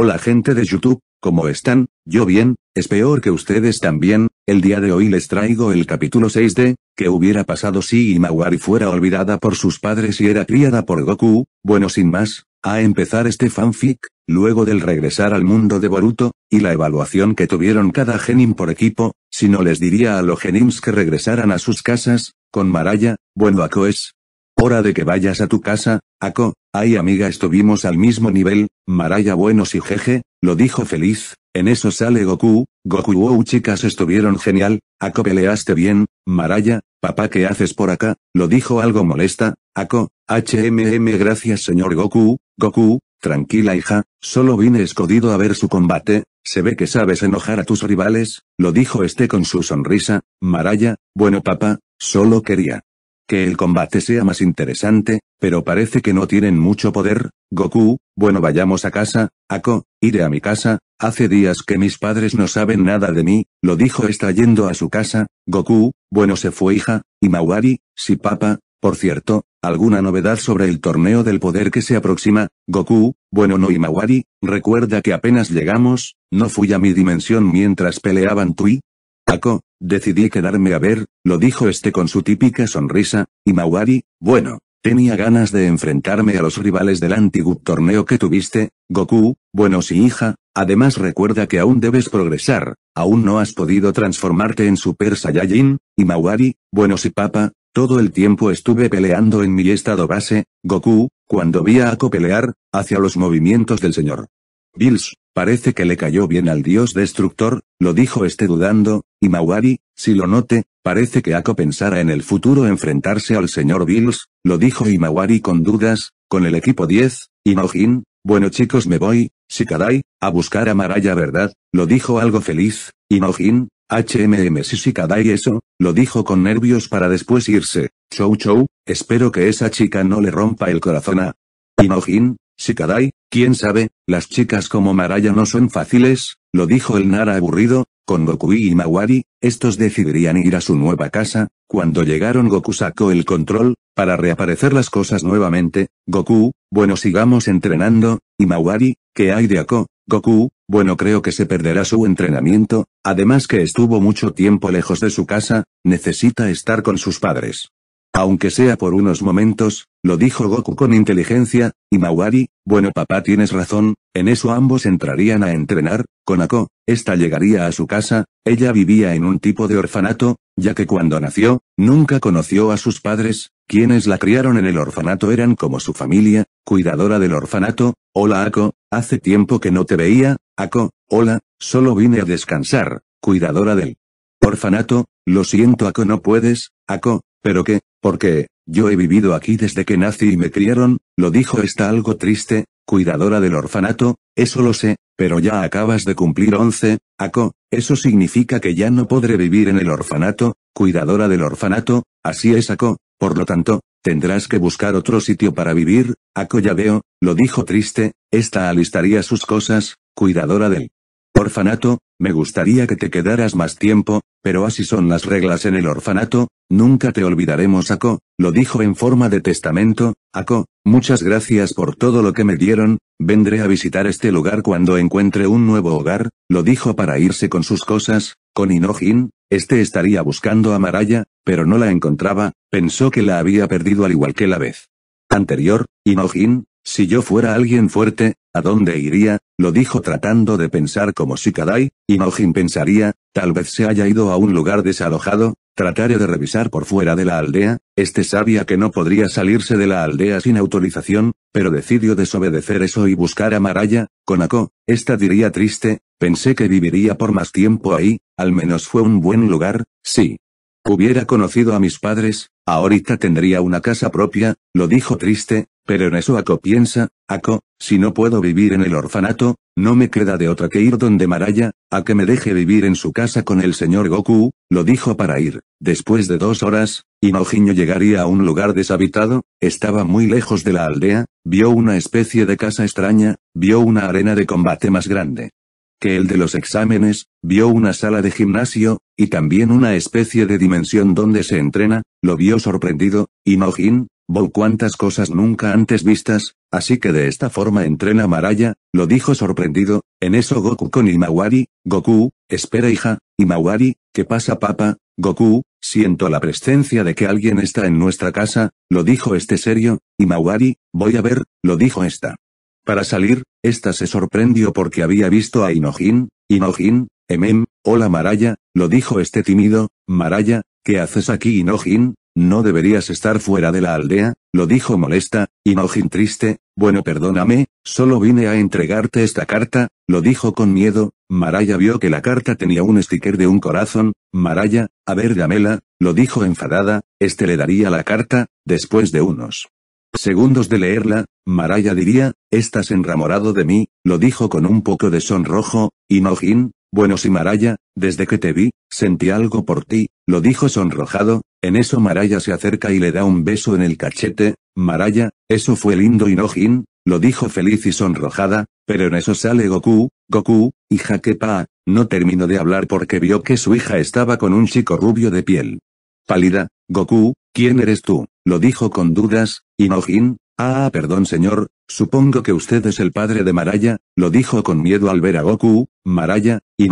Hola gente de YouTube, ¿cómo están? Yo bien, es peor que ustedes también, el día de hoy les traigo el capítulo 6 de, ¿qué hubiera pasado si Imawari fuera olvidada por sus padres y era criada por Goku? Bueno sin más, a empezar este fanfic, luego del regresar al mundo de Boruto, y la evaluación que tuvieron cada genin por equipo, si no les diría a los genins que regresaran a sus casas, con Maraya, bueno a Koes, Hora de que vayas a tu casa, Ako, ay amiga estuvimos al mismo nivel, Maraya buenos y jeje, lo dijo feliz, en eso sale Goku, Goku wow chicas estuvieron genial, Ako peleaste bien, Maraya, papá ¿qué haces por acá? Lo dijo algo molesta, Ako, HMM gracias señor Goku, Goku, tranquila hija, solo vine escodido a ver su combate, se ve que sabes enojar a tus rivales, lo dijo este con su sonrisa, Maraya, bueno papá, solo quería que el combate sea más interesante, pero parece que no tienen mucho poder, Goku, bueno vayamos a casa, Ako, iré a mi casa, hace días que mis padres no saben nada de mí, lo dijo extrayendo a su casa, Goku, bueno se fue hija, y Mawari, sí papá, por cierto, ¿alguna novedad sobre el torneo del poder que se aproxima? Goku, bueno no y recuerda que apenas llegamos, no fui a mi dimensión mientras peleaban tú Ako, Decidí quedarme a ver, lo dijo este con su típica sonrisa, y Mawari, bueno, tenía ganas de enfrentarme a los rivales del antiguo torneo que tuviste, Goku, bueno si hija, además recuerda que aún debes progresar, aún no has podido transformarte en Super Saiyajin, y Mawari, bueno si papa, todo el tiempo estuve peleando en mi estado base, Goku, cuando vi a Ako pelear, hacia los movimientos del señor. Bills, Parece que le cayó bien al dios destructor, lo dijo este dudando, y si lo note, parece que Ako pensara en el futuro enfrentarse al señor Bills, lo dijo Imawari con dudas, con el equipo 10, y bueno chicos me voy, Shikadai, a buscar a Maraya verdad, lo dijo algo feliz, y HMM si Shikadai eso, lo dijo con nervios para después irse, Chou Chou, espero que esa chica no le rompa el corazón a... si Shikadai, Quién sabe, las chicas como Maraya no son fáciles, lo dijo el Nara aburrido, con Goku y Mawari, estos decidirían ir a su nueva casa, cuando llegaron Goku sacó el control, para reaparecer las cosas nuevamente, Goku, bueno sigamos entrenando, y Mawari, ¿qué hay de Ako? Goku, bueno creo que se perderá su entrenamiento, además que estuvo mucho tiempo lejos de su casa, necesita estar con sus padres. Aunque sea por unos momentos, lo dijo Goku con inteligencia, y Mawari, bueno papá tienes razón, en eso ambos entrarían a entrenar, con Ako, esta llegaría a su casa, ella vivía en un tipo de orfanato, ya que cuando nació, nunca conoció a sus padres, quienes la criaron en el orfanato eran como su familia, cuidadora del orfanato, hola Ako, hace tiempo que no te veía, Ako, hola, solo vine a descansar, cuidadora del orfanato, lo siento Ako no puedes, Ako, pero qué, ¿por qué? Yo he vivido aquí desde que nací y me criaron, lo dijo esta algo triste, cuidadora del orfanato, eso lo sé, pero ya acabas de cumplir 11, Aco, eso significa que ya no podré vivir en el orfanato, cuidadora del orfanato, así es Aco, por lo tanto, tendrás que buscar otro sitio para vivir, Aco ya veo, lo dijo triste, esta alistaría sus cosas, cuidadora del orfanato, me gustaría que te quedaras más tiempo, pero así son las reglas en el orfanato, nunca te olvidaremos Ako, lo dijo en forma de testamento, Ako, muchas gracias por todo lo que me dieron, vendré a visitar este lugar cuando encuentre un nuevo hogar, lo dijo para irse con sus cosas, con Inojin, este estaría buscando a Maraya, pero no la encontraba, pensó que la había perdido al igual que la vez anterior, Inojin, si yo fuera alguien fuerte, ¿a dónde iría? Lo dijo tratando de pensar como Shikadai, y Nojin pensaría, tal vez se haya ido a un lugar desalojado, trataré de revisar por fuera de la aldea, este sabía que no podría salirse de la aldea sin autorización, pero decidió desobedecer eso y buscar a Maraya, Konako, esta diría triste, pensé que viviría por más tiempo ahí, al menos fue un buen lugar, sí. Hubiera conocido a mis padres, ahorita tendría una casa propia, lo dijo triste, pero en eso Ako piensa, Ako, si no puedo vivir en el orfanato, no me queda de otra que ir donde Maraya, a que me deje vivir en su casa con el señor Goku, lo dijo para ir. Después de dos horas, Inojiño llegaría a un lugar deshabitado, estaba muy lejos de la aldea, vio una especie de casa extraña, vio una arena de combate más grande que el de los exámenes, vio una sala de gimnasio, y también una especie de dimensión donde se entrena, lo vio sorprendido, Inojin, Bo cuántas cosas nunca antes vistas, así que de esta forma entrena Maraya, lo dijo sorprendido, en eso Goku con Imawari, Goku, espera hija, Imawari, ¿qué pasa papa, Goku, siento la presencia de que alguien está en nuestra casa, lo dijo este serio, Imawari, voy a ver, lo dijo esta. Para salir, esta se sorprendió porque había visto a Inojin, Inojin, Emem, hola Maraya, lo dijo este tímido, Maraya, ¿qué haces aquí Inojin? No deberías estar fuera de la aldea, lo dijo molesta, y Nojin triste, bueno perdóname, solo vine a entregarte esta carta, lo dijo con miedo, Maraya vio que la carta tenía un sticker de un corazón, Maraya, a ver dámela, lo dijo enfadada, este le daría la carta, después de unos segundos de leerla, Maraya diría, estás enramorado de mí, lo dijo con un poco de sonrojo, y nojin. bueno si Maraya, desde que te vi, sentí algo por ti, lo dijo sonrojado, en eso Maraya se acerca y le da un beso en el cachete, Maraya, eso fue lindo y lo dijo feliz y sonrojada, pero en eso sale Goku, Goku, hija que pa, no terminó de hablar porque vio que su hija estaba con un chico rubio de piel. Pálida, Goku, ¿quién eres tú? Lo dijo con dudas, y ah, perdón señor, supongo que usted es el padre de Maraya, lo dijo con miedo al ver a Goku, Maraya, y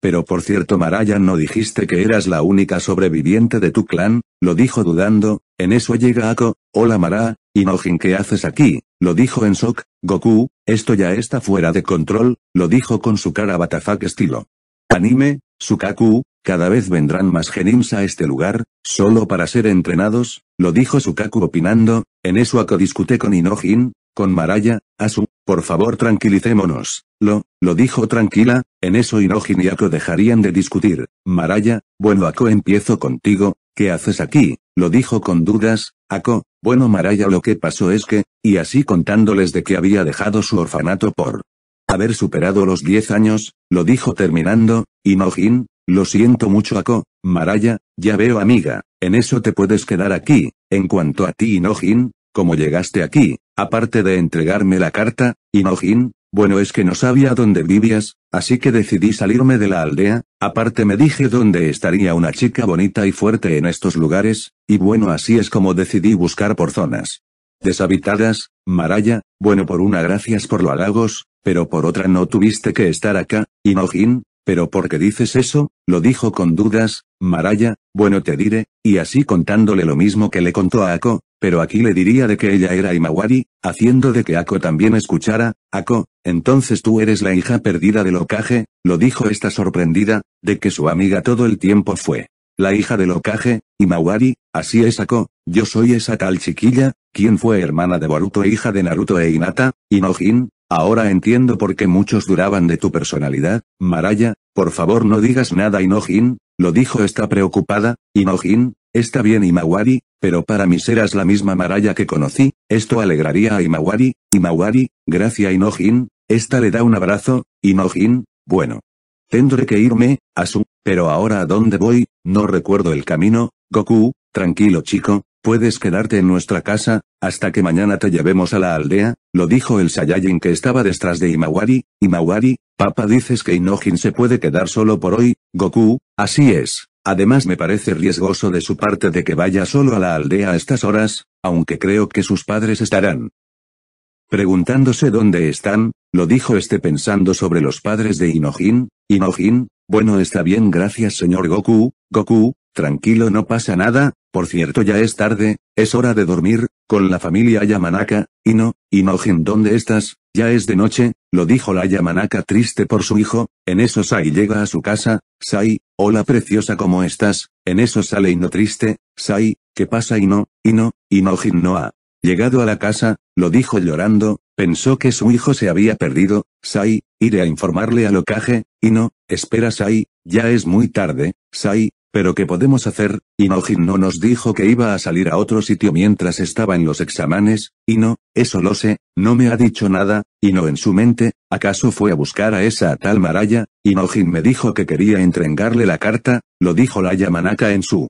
pero por cierto Maraya no dijiste que eras la única sobreviviente de tu clan, lo dijo dudando, en eso llega Ako, hola Mara, Inojin ¿qué haces aquí? Lo dijo en shock, Goku, esto ya está fuera de control, lo dijo con su cara batafak estilo. Anime, Sukaku, cada vez vendrán más genims a este lugar, solo para ser entrenados, lo dijo Sukaku opinando, en eso Ako discute con Inojin, con Maraya, Asu, por favor tranquilicémonos, lo, lo dijo tranquila, en eso Inojin y Ako dejarían de discutir. Maraya, bueno Ako empiezo contigo, ¿qué haces aquí? Lo dijo con dudas, Ako, bueno Maraya lo que pasó es que, y así contándoles de que había dejado su orfanato por haber superado los 10 años, lo dijo terminando, Inojin, lo siento mucho Ako, Maraya, ya veo amiga, en eso te puedes quedar aquí, en cuanto a ti Inojin, cómo llegaste aquí, Aparte de entregarme la carta, Inojin, bueno es que no sabía dónde vivías, así que decidí salirme de la aldea, aparte me dije dónde estaría una chica bonita y fuerte en estos lugares, y bueno así es como decidí buscar por zonas deshabitadas, Maraya, bueno por una gracias por lo halagos, pero por otra no tuviste que estar acá, Inojin, pero ¿por qué dices eso? Lo dijo con dudas, Maraya, bueno te diré, y así contándole lo mismo que le contó a Ako, pero aquí le diría de que ella era Imawari, haciendo de que Ako también escuchara, Ako, entonces tú eres la hija perdida del Okage, lo dijo esta sorprendida, de que su amiga todo el tiempo fue. La hija del Okage, Imawari, así es Ako, yo soy esa tal chiquilla, quien fue hermana de Boruto e hija de Naruto e Hinata, Inojin, ahora entiendo por qué muchos duraban de tu personalidad, Maraya, por favor no digas nada Inojin, lo dijo está preocupada, Inojin, está bien Imawari, pero para mí serás la misma Maraya que conocí, esto alegraría a Imawari, Imawari, gracias Inojin, esta le da un abrazo, Inojin, bueno. Tendré que irme, Asu, pero ahora a dónde voy, no recuerdo el camino, Goku, tranquilo chico, puedes quedarte en nuestra casa, hasta que mañana te llevemos a la aldea, lo dijo el Saiyajin que estaba detrás de Imawari, Imawari, Papá dices que Inojin se puede quedar solo por hoy, Goku, así es. Además me parece riesgoso de su parte de que vaya solo a la aldea a estas horas, aunque creo que sus padres estarán. Preguntándose dónde están, lo dijo este pensando sobre los padres de Inojin, Inojin, bueno está bien gracias señor Goku, Goku, tranquilo no pasa nada, por cierto ya es tarde, es hora de dormir, con la familia Yamanaka, Ino, Inojin ¿dónde estás? Ya es de noche, lo dijo la Yamanaka triste por su hijo, en eso Sai llega a su casa, Sai, hola preciosa ¿cómo estás? En eso sale no triste, Sai, ¿qué pasa Ino, Ino, Ino y no ha llegado a la casa, lo dijo llorando, pensó que su hijo se había perdido, Sai, iré a informarle a Y no, espera Sai, ya es muy tarde, Sai, pero ¿qué podemos hacer? Inojin no nos dijo que iba a salir a otro sitio mientras estaba en los exámenes, y no, eso lo sé, no me ha dicho nada, y no en su mente, ¿acaso fue a buscar a esa tal Maraya? Inojin me dijo que quería entregarle la carta, lo dijo la Yamanaka en su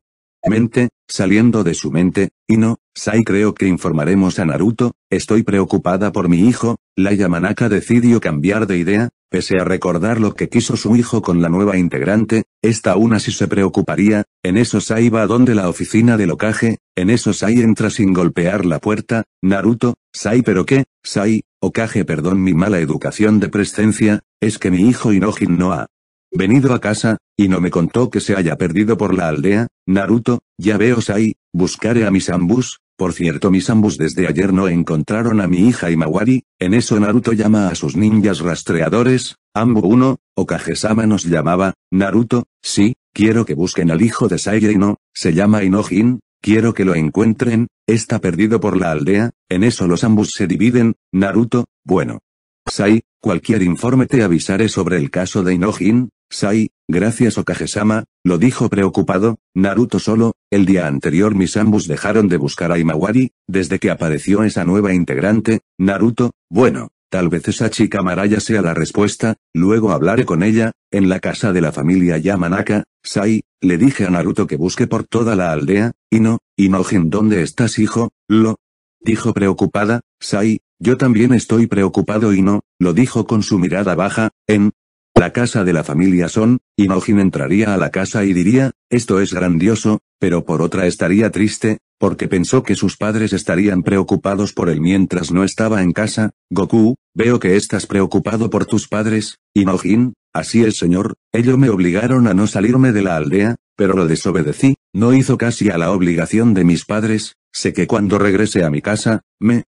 mente, saliendo de su mente, y no, Sai creo que informaremos a Naruto, estoy preocupada por mi hijo, la Yamanaka decidió cambiar de idea, Pese a recordar lo que quiso su hijo con la nueva integrante, esta aún así se preocuparía, en eso Sai va donde la oficina de Lokage, en eso ahí entra sin golpear la puerta, Naruto, Sai pero qué, Sai, Okage perdón mi mala educación de presencia, es que mi hijo Inojin no ha Venido a casa, y no me contó que se haya perdido por la aldea, Naruto, ya veo Sai, buscaré a mis ambus, por cierto mis ambus desde ayer no encontraron a mi hija y Mawari, en eso Naruto llama a sus ninjas rastreadores, Ambu 1, Okagesama nos llamaba, Naruto, sí, quiero que busquen al hijo de y no, se llama Inojin, quiero que lo encuentren, está perdido por la aldea, en eso los ambus se dividen, Naruto, bueno. Sai, cualquier informe te avisaré sobre el caso de Inojin, Sai, gracias okage lo dijo preocupado, Naruto solo, el día anterior mis ambos dejaron de buscar a Imawari, desde que apareció esa nueva integrante, Naruto, bueno, tal vez esa chica Maraya sea la respuesta, luego hablaré con ella, en la casa de la familia Yamanaka, Sai, le dije a Naruto que busque por toda la aldea, Ino, Inojin ¿dónde estás hijo? Lo, dijo preocupada, Sai, yo también estoy preocupado y no, lo dijo con su mirada baja, en, la casa de la familia Son, Imogen entraría a la casa y diría, esto es grandioso, pero por otra estaría triste, porque pensó que sus padres estarían preocupados por él mientras no estaba en casa, Goku, veo que estás preocupado por tus padres, Imogen, así es señor, ellos me obligaron a no salirme de la aldea, pero lo desobedecí, no hizo casi a la obligación de mis padres, sé que cuando regrese a mi casa, me,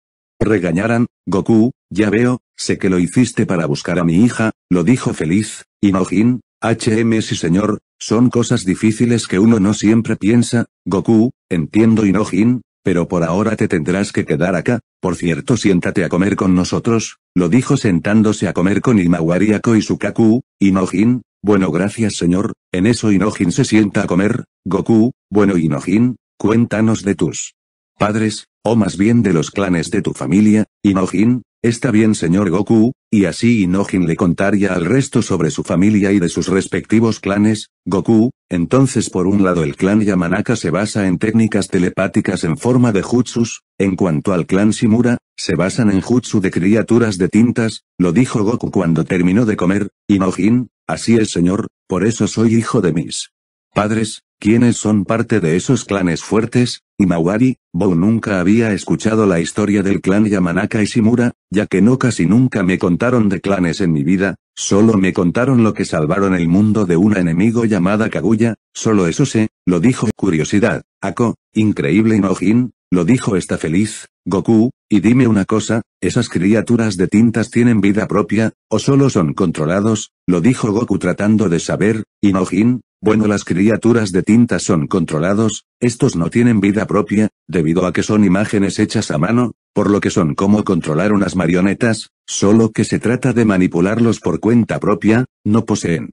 regañaran, Goku, ya veo, sé que lo hiciste para buscar a mi hija, lo dijo feliz, Inojin, HMS y señor, son cosas difíciles que uno no siempre piensa, Goku, entiendo Inojin, pero por ahora te tendrás que quedar acá, por cierto siéntate a comer con nosotros, lo dijo sentándose a comer con Imawariako y Sukaku, Inojin, bueno gracias señor, en eso Inojin se sienta a comer, Goku, bueno Inojin, cuéntanos de tus padres, o más bien de los clanes de tu familia, Inojin, está bien señor Goku, y así Inojin le contaría al resto sobre su familia y de sus respectivos clanes, Goku, entonces por un lado el clan Yamanaka se basa en técnicas telepáticas en forma de jutsus, en cuanto al clan Shimura, se basan en jutsu de criaturas de tintas, lo dijo Goku cuando terminó de comer, Inojin, así es señor, por eso soy hijo de mis padres, quienes son parte de esos clanes fuertes, Imawari, Bo nunca había escuchado la historia del clan Yamanaka y Shimura, ya que no casi nunca me contaron de clanes en mi vida, solo me contaron lo que salvaron el mundo de un enemigo llamada Kaguya, solo eso sé, lo dijo Curiosidad, Ako, Increíble Inojin, lo dijo está feliz, Goku, y dime una cosa, ¿esas criaturas de tintas tienen vida propia, o solo son controlados? Lo dijo Goku tratando de saber, y bueno las criaturas de tinta son controlados, estos no tienen vida propia, debido a que son imágenes hechas a mano, por lo que son como controlar unas marionetas, solo que se trata de manipularlos por cuenta propia, no poseen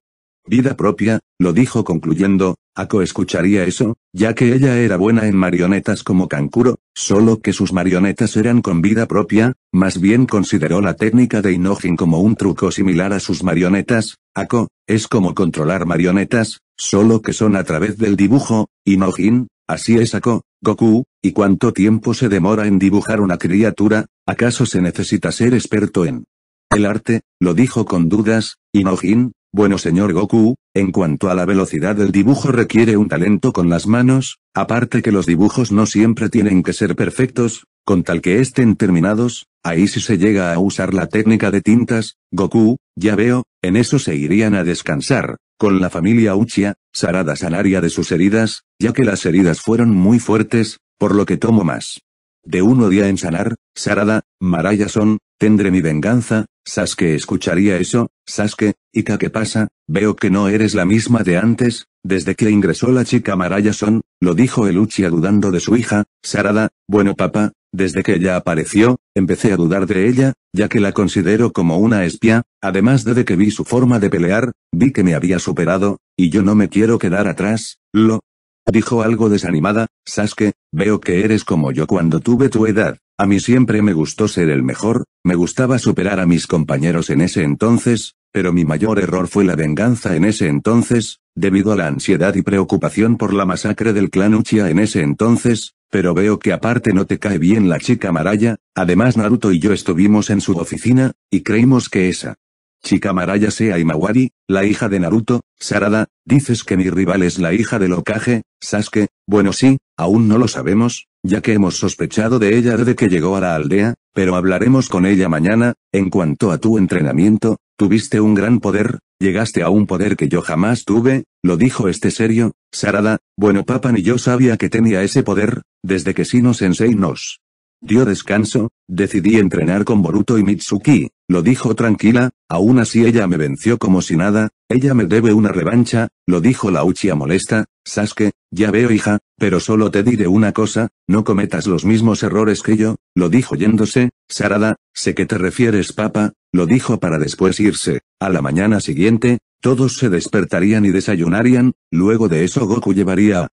vida propia, lo dijo concluyendo, Ako escucharía eso, ya que ella era buena en marionetas como Kankuro, solo que sus marionetas eran con vida propia, más bien consideró la técnica de Inojin como un truco similar a sus marionetas, Ako, es como controlar marionetas, solo que son a través del dibujo, Inojin, así es Ako, Goku, ¿y cuánto tiempo se demora en dibujar una criatura? ¿Acaso se necesita ser experto en el arte? Lo dijo con dudas, Inojin, bueno señor Goku, en cuanto a la velocidad del dibujo requiere un talento con las manos, aparte que los dibujos no siempre tienen que ser perfectos, con tal que estén terminados, ahí si se llega a usar la técnica de tintas, Goku, ya veo, en eso se irían a descansar, con la familia Uchiha, Sarada sanaría de sus heridas, ya que las heridas fueron muy fuertes, por lo que tomo más. De uno día en sanar, Sarada, Maraya son, Tendré mi venganza, Sasuke escucharía eso, Sasuke, Ika ¿qué pasa? Veo que no eres la misma de antes, desde que ingresó la chica Marayason, lo dijo Eluchia dudando de su hija, Sarada, bueno papá, desde que ella apareció, empecé a dudar de ella, ya que la considero como una espía, además de que vi su forma de pelear, vi que me había superado, y yo no me quiero quedar atrás, lo, Dijo algo desanimada, Sasuke, veo que eres como yo cuando tuve tu edad, a mí siempre me gustó ser el mejor, me gustaba superar a mis compañeros en ese entonces, pero mi mayor error fue la venganza en ese entonces, debido a la ansiedad y preocupación por la masacre del clan Uchiha en ese entonces, pero veo que aparte no te cae bien la chica Maraya, además Naruto y yo estuvimos en su oficina, y creímos que esa maraya Sea Imawari, la hija de Naruto, Sarada, dices que mi rival es la hija del locaje Sasuke, bueno sí, aún no lo sabemos, ya que hemos sospechado de ella desde que llegó a la aldea, pero hablaremos con ella mañana, en cuanto a tu entrenamiento, tuviste un gran poder, llegaste a un poder que yo jamás tuve, lo dijo este serio, Sarada, bueno papá ni yo sabía que tenía ese poder, desde que Sino Sensei nos Dio descanso, decidí entrenar con Boruto y Mitsuki, lo dijo tranquila, aún así ella me venció como si nada, ella me debe una revancha, lo dijo la Uchiha molesta, Sasuke, ya veo hija, pero solo te diré una cosa, no cometas los mismos errores que yo, lo dijo yéndose, Sarada, sé que te refieres papa, lo dijo para después irse, a la mañana siguiente, todos se despertarían y desayunarían, luego de eso Goku llevaría a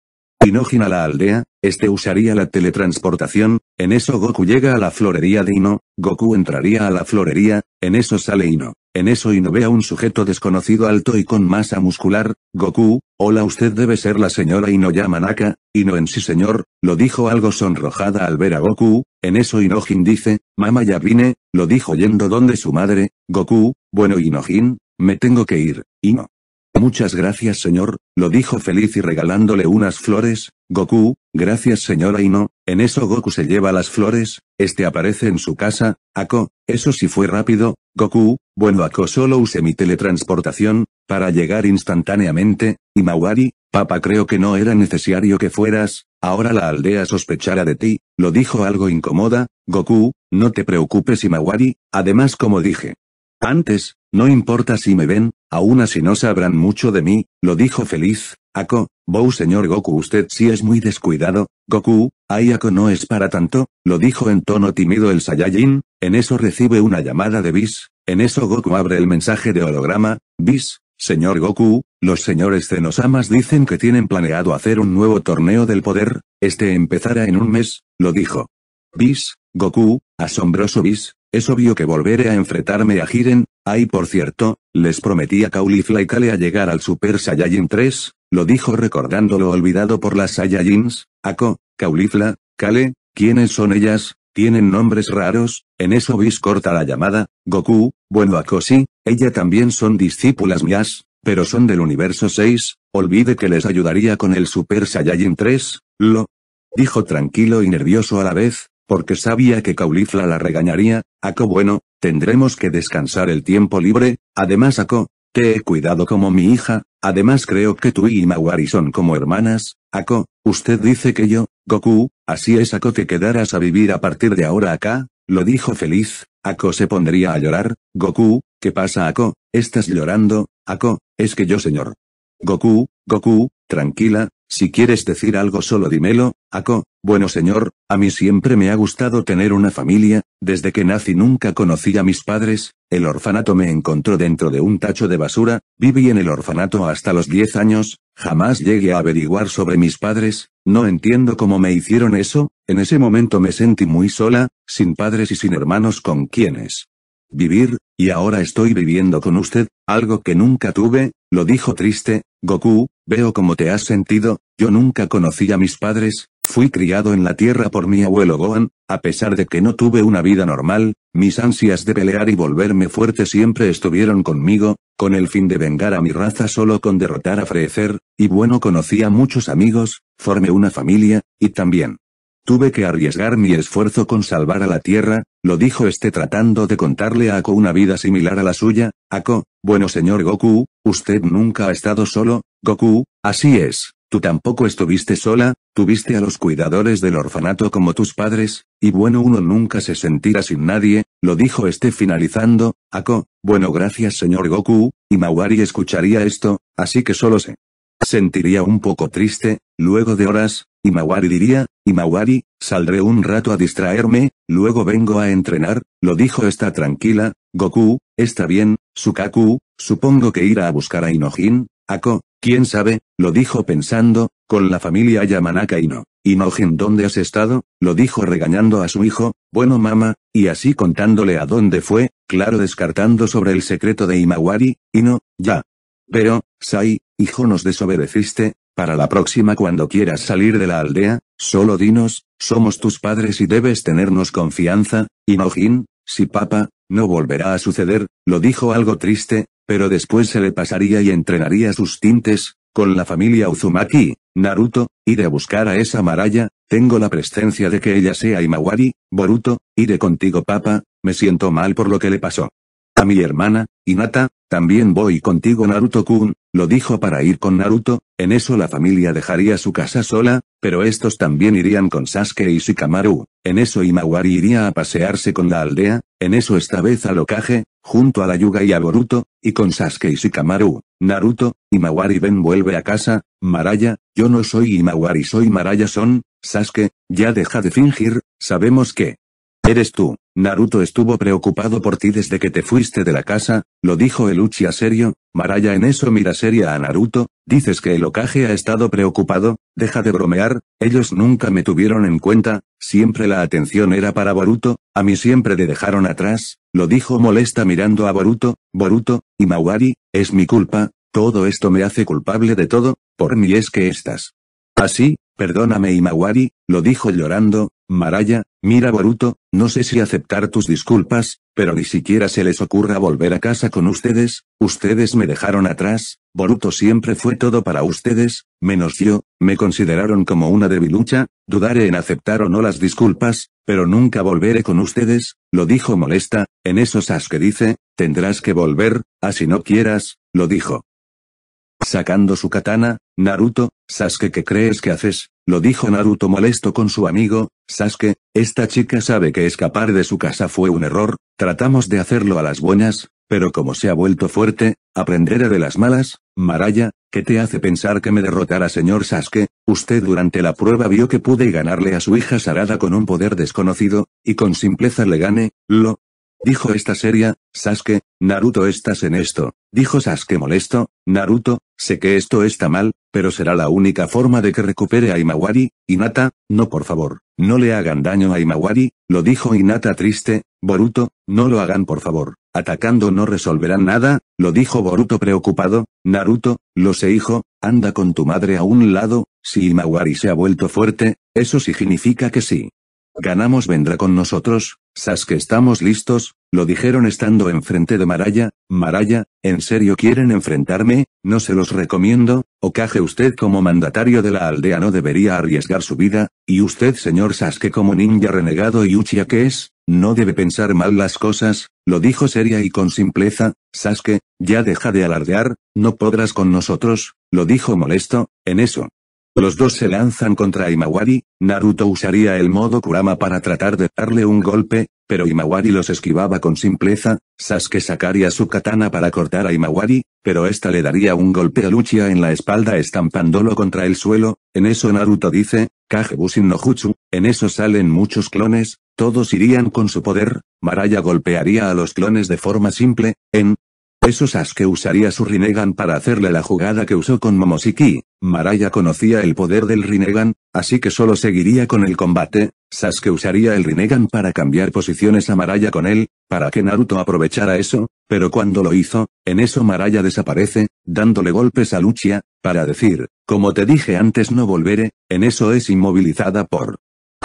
Inojin a la aldea, este usaría la teletransportación, en eso Goku llega a la florería de Ino, Goku entraría a la florería, en eso sale Ino, en eso Ino ve a un sujeto desconocido alto y con masa muscular, Goku, hola usted debe ser la señora Ino Yamanaka, Ino en sí señor, lo dijo algo sonrojada al ver a Goku, en eso Inojin dice, mamá ya vine, lo dijo yendo donde su madre, Goku, bueno Inojin, me tengo que ir, Ino, Muchas gracias señor, lo dijo feliz y regalándole unas flores, Goku, gracias señor no, en eso Goku se lleva las flores, este aparece en su casa, Ako, eso sí fue rápido, Goku, bueno Ako solo use mi teletransportación, para llegar instantáneamente, y Mawari, papá creo que no era necesario que fueras, ahora la aldea sospechara de ti, lo dijo algo incomoda, Goku, no te preocupes y además como dije. Antes, no importa si me ven, Aún así no sabrán mucho de mí, lo dijo feliz, Ako, Bou señor Goku usted sí es muy descuidado, Goku, ay Ako no es para tanto, lo dijo en tono tímido el Saiyajin, en eso recibe una llamada de Bis, en eso Goku abre el mensaje de holograma, Bis, señor Goku, los señores Zenosamas dicen que tienen planeado hacer un nuevo torneo del poder, este empezará en un mes, lo dijo. Bis, Goku, asombroso bis, es obvio que volveré a enfrentarme a Jiren, ay por cierto, les prometí a Caulifla y Kale a llegar al Super Saiyajin 3, lo dijo recordándolo olvidado por las Saiyajins, Ako, Caulifla, Kale, ¿quiénes son ellas? Tienen nombres raros, en eso bis corta la llamada, Goku, bueno Ako sí, ella también son discípulas mías, pero son del universo 6, olvide que les ayudaría con el Super Saiyajin 3, lo, dijo tranquilo y nervioso a la vez, porque sabía que Caulifla la regañaría, Aco bueno, tendremos que descansar el tiempo libre, además Aco, te he cuidado como mi hija, además creo que tú y Mawari son como hermanas, Ako, usted dice que yo, Goku, así es Ako te quedarás a vivir a partir de ahora acá, lo dijo feliz, Ako se pondría a llorar, Goku, ¿qué pasa Ako? ¿Estás llorando? Ako, es que yo señor. Goku, Goku, tranquila, si quieres decir algo solo dímelo, Ako, bueno señor, a mí siempre me ha gustado tener una familia, desde que nací nunca conocí a mis padres, el orfanato me encontró dentro de un tacho de basura, viví en el orfanato hasta los 10 años, jamás llegué a averiguar sobre mis padres, no entiendo cómo me hicieron eso, en ese momento me sentí muy sola, sin padres y sin hermanos con quienes vivir, y ahora estoy viviendo con usted, algo que nunca tuve, lo dijo triste, Goku, veo cómo te has sentido, yo nunca conocí a mis padres, fui criado en la tierra por mi abuelo Gohan, a pesar de que no tuve una vida normal, mis ansias de pelear y volverme fuerte siempre estuvieron conmigo, con el fin de vengar a mi raza solo con derrotar a Frecer, y bueno conocí a muchos amigos, formé una familia, y también, Tuve que arriesgar mi esfuerzo con salvar a la Tierra, lo dijo este tratando de contarle a Ako una vida similar a la suya. Ako, bueno señor Goku, usted nunca ha estado solo, Goku, así es. Tú tampoco estuviste sola, tuviste a los cuidadores del orfanato como tus padres, y bueno uno nunca se sentirá sin nadie, lo dijo este finalizando, Ako, bueno gracias señor Goku, y Mawari escucharía esto, así que solo se sentiría un poco triste, luego de horas, Imawari diría, Imawari, saldré un rato a distraerme, luego vengo a entrenar, lo dijo está tranquila, Goku, está bien, Sukaku, supongo que irá a buscar a Inojin, Ako, quién sabe, lo dijo pensando, con la familia Yamanaka no, Inojin ¿dónde has estado? lo dijo regañando a su hijo, bueno mamá, y así contándole a dónde fue, claro descartando sobre el secreto de Imawari, no, ya. Pero, Sai, hijo nos desobedeciste, para la próxima cuando quieras salir de la aldea, solo dinos, somos tus padres y debes tenernos confianza, Inojin, si papa, no volverá a suceder, lo dijo algo triste, pero después se le pasaría y entrenaría sus tintes, con la familia Uzumaki, Naruto, iré a buscar a esa maraya, tengo la presencia de que ella sea Imawari, Boruto, iré contigo papa, me siento mal por lo que le pasó. A mi hermana, Inata, también voy contigo Naruto-kun, lo dijo para ir con Naruto, en eso la familia dejaría su casa sola, pero estos también irían con Sasuke y Shikamaru, en eso Imawari iría a pasearse con la aldea, en eso esta vez a ocaje, junto a la Yuga y a Boruto, y con Sasuke y Shikamaru, Naruto, Imawari ven vuelve a casa, Maraya, yo no soy Imawari soy Maraya son, Sasuke, ya deja de fingir, sabemos que eres tú. Naruto estuvo preocupado por ti desde que te fuiste de la casa, lo dijo el a serio, Maraya en eso mira seria a Naruto, dices que el ocaje ha estado preocupado, deja de bromear, ellos nunca me tuvieron en cuenta, siempre la atención era para Boruto, a mí siempre te dejaron atrás, lo dijo molesta mirando a Boruto, Boruto, Imawari, es mi culpa, todo esto me hace culpable de todo, por mí es que estás. Así, perdóname Imawari, lo dijo llorando, Maraya, mira Boruto, no sé si aceptar tus disculpas, pero ni siquiera se les ocurra volver a casa con ustedes, ustedes me dejaron atrás, Boruto siempre fue todo para ustedes, menos yo, me consideraron como una debilucha, dudaré en aceptar o no las disculpas, pero nunca volveré con ustedes, lo dijo molesta, en eso Sasuke dice, tendrás que volver, así no quieras, lo dijo. Sacando su katana, Naruto, Sasuke, ¿qué crees que haces? Lo dijo Naruto molesto con su amigo, Sasuke, esta chica sabe que escapar de su casa fue un error, tratamos de hacerlo a las buenas, pero como se ha vuelto fuerte, aprenderé de las malas, Maraya, ¿qué te hace pensar que me derrotara señor Sasuke? Usted durante la prueba vio que pude ganarle a su hija Sarada con un poder desconocido, y con simpleza le gane, lo, Dijo esta seria, Sasuke, Naruto estás en esto, dijo Sasuke molesto, Naruto, sé que esto está mal, pero será la única forma de que recupere a Imawari, Hinata, no por favor, no le hagan daño a Imawari, lo dijo Hinata triste, Boruto, no lo hagan por favor, atacando no resolverán nada, lo dijo Boruto preocupado, Naruto, lo sé hijo, anda con tu madre a un lado, si Imawari se ha vuelto fuerte, eso significa que sí, Ganamos vendrá con nosotros, Sasuke estamos listos, lo dijeron estando enfrente de Maraya, Maraya, ¿en serio quieren enfrentarme? No se los recomiendo, caje usted como mandatario de la aldea no debería arriesgar su vida, y usted señor Sasuke como ninja renegado y Uchiha que es, no debe pensar mal las cosas, lo dijo seria y con simpleza, Sasuke, ya deja de alardear, no podrás con nosotros, lo dijo molesto, en eso, los dos se lanzan contra Imawari, Naruto usaría el modo Kurama para tratar de darle un golpe, pero Imawari los esquivaba con simpleza, Sasuke sacaría su katana para cortar a Imawari, pero esta le daría un golpe a Luchia en la espalda estampándolo contra el suelo, en eso Naruto dice, Kagebushin no Jutsu, en eso salen muchos clones, todos irían con su poder, Maraya golpearía a los clones de forma simple, en, eso Sasuke usaría su Rinnegan para hacerle la jugada que usó con Momoshiki. Maraya conocía el poder del Rinnegan, así que solo seguiría con el combate. Sasuke usaría el Rinnegan para cambiar posiciones a Maraya con él, para que Naruto aprovechara eso, pero cuando lo hizo, en eso Maraya desaparece, dándole golpes a Luchia, para decir, como te dije antes no volveré, en eso es inmovilizada por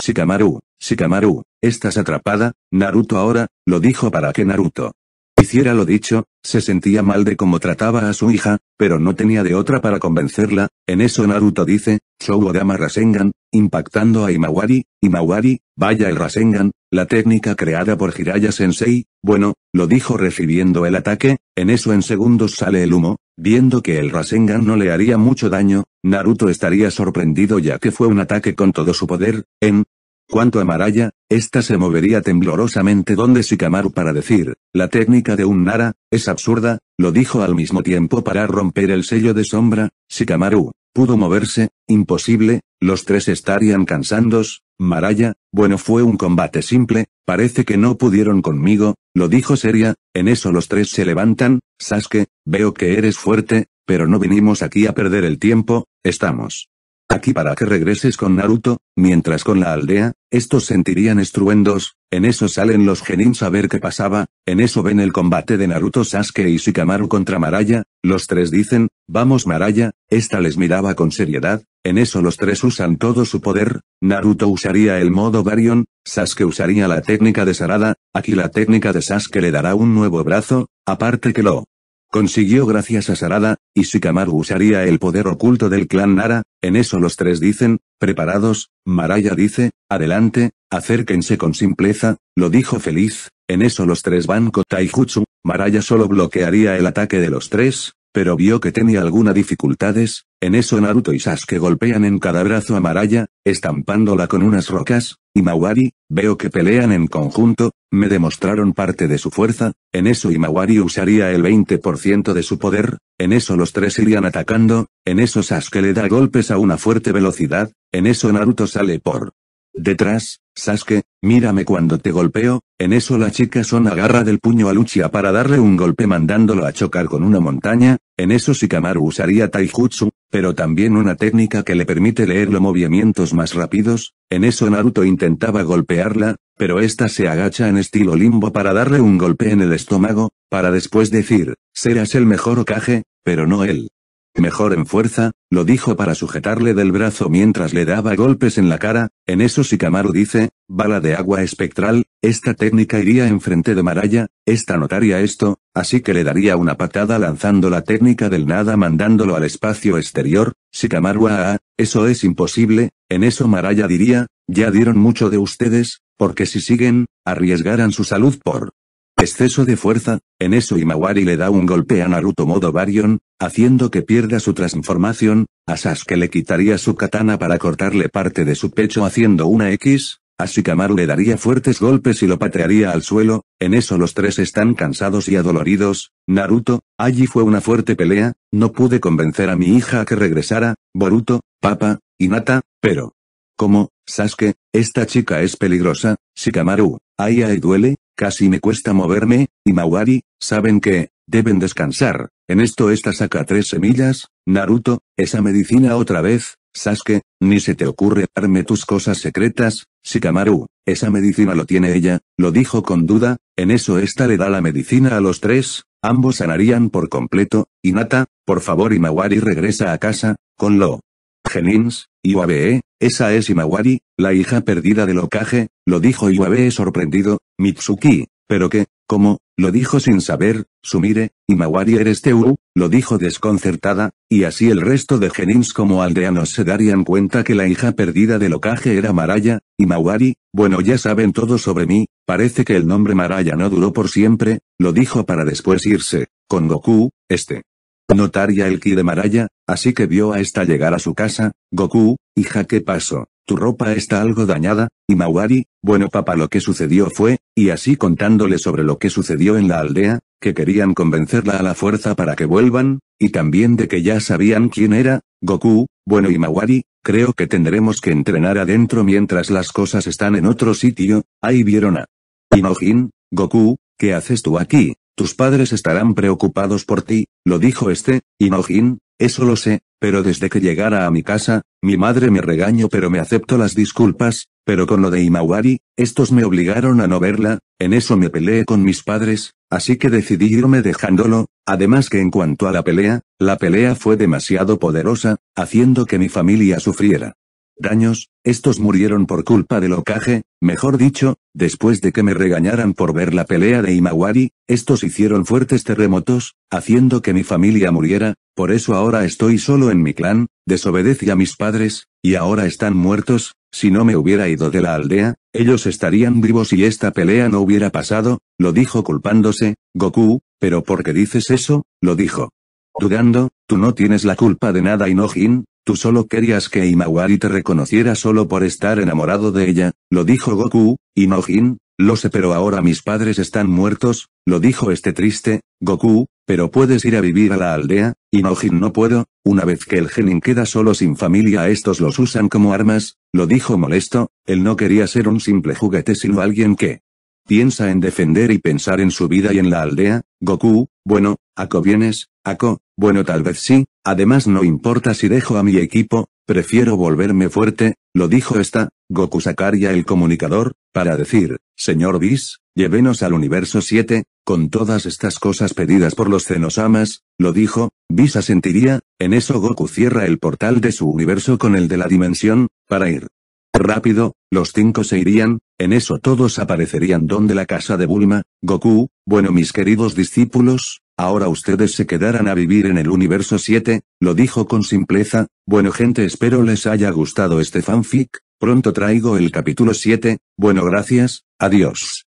Shikamaru, Shikamaru, estás atrapada, Naruto ahora, lo dijo para que Naruto Hiciera lo dicho, se sentía mal de cómo trataba a su hija, pero no tenía de otra para convencerla, en eso Naruto dice, Shogodama Rasengan, impactando a Imawari, Imawari, vaya el Rasengan, la técnica creada por Hiraya Sensei, bueno, lo dijo recibiendo el ataque, en eso en segundos sale el humo, viendo que el Rasengan no le haría mucho daño, Naruto estaría sorprendido ya que fue un ataque con todo su poder, en, Cuanto a Maraya, esta se movería temblorosamente donde Shikamaru para decir, la técnica de un Nara, es absurda, lo dijo al mismo tiempo para romper el sello de sombra, Shikamaru, pudo moverse, imposible, los tres estarían cansados. Maraya, bueno fue un combate simple, parece que no pudieron conmigo, lo dijo Seria, en eso los tres se levantan, Sasuke, veo que eres fuerte, pero no vinimos aquí a perder el tiempo, estamos. Aquí para que regreses con Naruto, mientras con la aldea, estos sentirían estruendos, en eso salen los genins a ver qué pasaba, en eso ven el combate de Naruto Sasuke y Shikamaru contra Maraya, los tres dicen, vamos Maraya, esta les miraba con seriedad, en eso los tres usan todo su poder, Naruto usaría el modo Varion, Sasuke usaría la técnica de Sarada, aquí la técnica de Sasuke le dará un nuevo brazo, aparte que lo consiguió gracias a Sarada, y Shikamaru usaría el poder oculto del clan Nara, en eso los tres dicen, preparados, Maraya dice, adelante, acérquense con simpleza, lo dijo feliz, en eso los tres van con Taijutsu, Maraya solo bloquearía el ataque de los tres, pero vio que tenía algunas dificultades, en eso Naruto y Sasuke golpean en cada brazo a Maraya, estampándola con unas rocas, y Mawari, veo que pelean en conjunto, me demostraron parte de su fuerza, en eso Imawari usaría el 20% de su poder, en eso los tres irían atacando, en eso Sasuke le da golpes a una fuerte velocidad, en eso Naruto sale por detrás, Sasuke, mírame cuando te golpeo, en eso la chica Son agarra del puño a Luchia para darle un golpe mandándolo a chocar con una montaña, en eso Shikamaru usaría Taijutsu, pero también una técnica que le permite leer los movimientos más rápidos, en eso Naruto intentaba golpearla, pero esta se agacha en estilo limbo para darle un golpe en el estómago, para después decir, serás el mejor ocaje, pero no él mejor en fuerza, lo dijo para sujetarle del brazo mientras le daba golpes en la cara, en eso Shikamaru dice, bala de agua espectral, esta técnica iría enfrente de Maraya, esta notaría esto, así que le daría una patada lanzando la técnica del nada mandándolo al espacio exterior, Shikamaru ah, ah, eso es imposible, en eso Maraya diría, ya dieron mucho de ustedes, porque si siguen, arriesgarán su salud por exceso de fuerza, en eso Imawari le da un golpe a Naruto modo Baryon, haciendo que pierda su transformación, a Sasuke le quitaría su katana para cortarle parte de su pecho haciendo una X, a Shikamaru le daría fuertes golpes y lo patearía al suelo, en eso los tres están cansados y adoloridos, Naruto, allí fue una fuerte pelea, no pude convencer a mi hija a que regresara, Boruto, Papa, y pero... como, Sasuke, esta chica es peligrosa, Shikamaru, ay ay duele, casi me cuesta moverme, y Mawari, ¿saben que, Deben descansar. En esto esta saca tres semillas, Naruto, esa medicina otra vez, Sasuke, ni se te ocurre darme tus cosas secretas, Shikamaru, esa medicina lo tiene ella, lo dijo con duda, en eso esta le da la medicina a los tres, ambos sanarían por completo, Hinata, por favor Imawari regresa a casa, con lo. Genins, Iwabe, esa es Imawari, la hija perdida del Okage, lo dijo Iwabe sorprendido, Mitsuki, pero que, ¿cómo, lo dijo sin saber, Sumire, y Mawari eres teu lo dijo desconcertada, y así el resto de genins como aldeanos se darían cuenta que la hija perdida del ocaje era Maraya, y Mawari, bueno ya saben todo sobre mí, parece que el nombre Maraya no duró por siempre, lo dijo para después irse, con Goku, este. Notaria el ki de Maraya, así que vio a esta llegar a su casa, Goku, hija ¿qué pasó? Tu ropa está algo dañada, y Mawari, bueno papá lo que sucedió fue, y así contándole sobre lo que sucedió en la aldea, que querían convencerla a la fuerza para que vuelvan, y también de que ya sabían quién era, Goku, bueno y Mawari, creo que tendremos que entrenar adentro mientras las cosas están en otro sitio, ahí vieron a Inojin, Goku, ¿qué haces tú aquí? Tus padres estarán preocupados por ti, lo dijo este, Jin, eso lo sé, pero desde que llegara a mi casa, mi madre me regañó pero me acepto las disculpas, pero con lo de Imawari, estos me obligaron a no verla, en eso me peleé con mis padres, así que decidí irme dejándolo, además que en cuanto a la pelea, la pelea fue demasiado poderosa, haciendo que mi familia sufriera daños, estos murieron por culpa del ocaje, mejor dicho, después de que me regañaran por ver la pelea de Imawari, estos hicieron fuertes terremotos, haciendo que mi familia muriera, por eso ahora estoy solo en mi clan, desobedece a mis padres, y ahora están muertos, si no me hubiera ido de la aldea, ellos estarían vivos y esta pelea no hubiera pasado, lo dijo culpándose, Goku, pero ¿por qué dices eso? lo dijo. Dudando, Tú no tienes la culpa de nada Inojin, tú solo querías que Imawari te reconociera solo por estar enamorado de ella, lo dijo Goku, Inojin, lo sé pero ahora mis padres están muertos, lo dijo este triste, Goku, pero puedes ir a vivir a la aldea, Inojin no puedo, una vez que el genin queda solo sin familia estos los usan como armas, lo dijo molesto, él no quería ser un simple juguete sino alguien que piensa en defender y pensar en su vida y en la aldea, Goku, bueno, ¿a vienes? bueno tal vez sí, además no importa si dejo a mi equipo, prefiero volverme fuerte, lo dijo esta, Goku Sakaria el comunicador, para decir, señor Vis llévenos al universo 7, con todas estas cosas pedidas por los Zenosamas, lo dijo, Vis asentiría, en eso Goku cierra el portal de su universo con el de la dimensión, para ir. Rápido, los cinco se irían, en eso todos aparecerían donde la casa de Bulma, Goku, bueno mis queridos discípulos, ahora ustedes se quedarán a vivir en el universo 7, lo dijo con simpleza, bueno gente espero les haya gustado este fanfic, pronto traigo el capítulo 7, bueno gracias, adiós.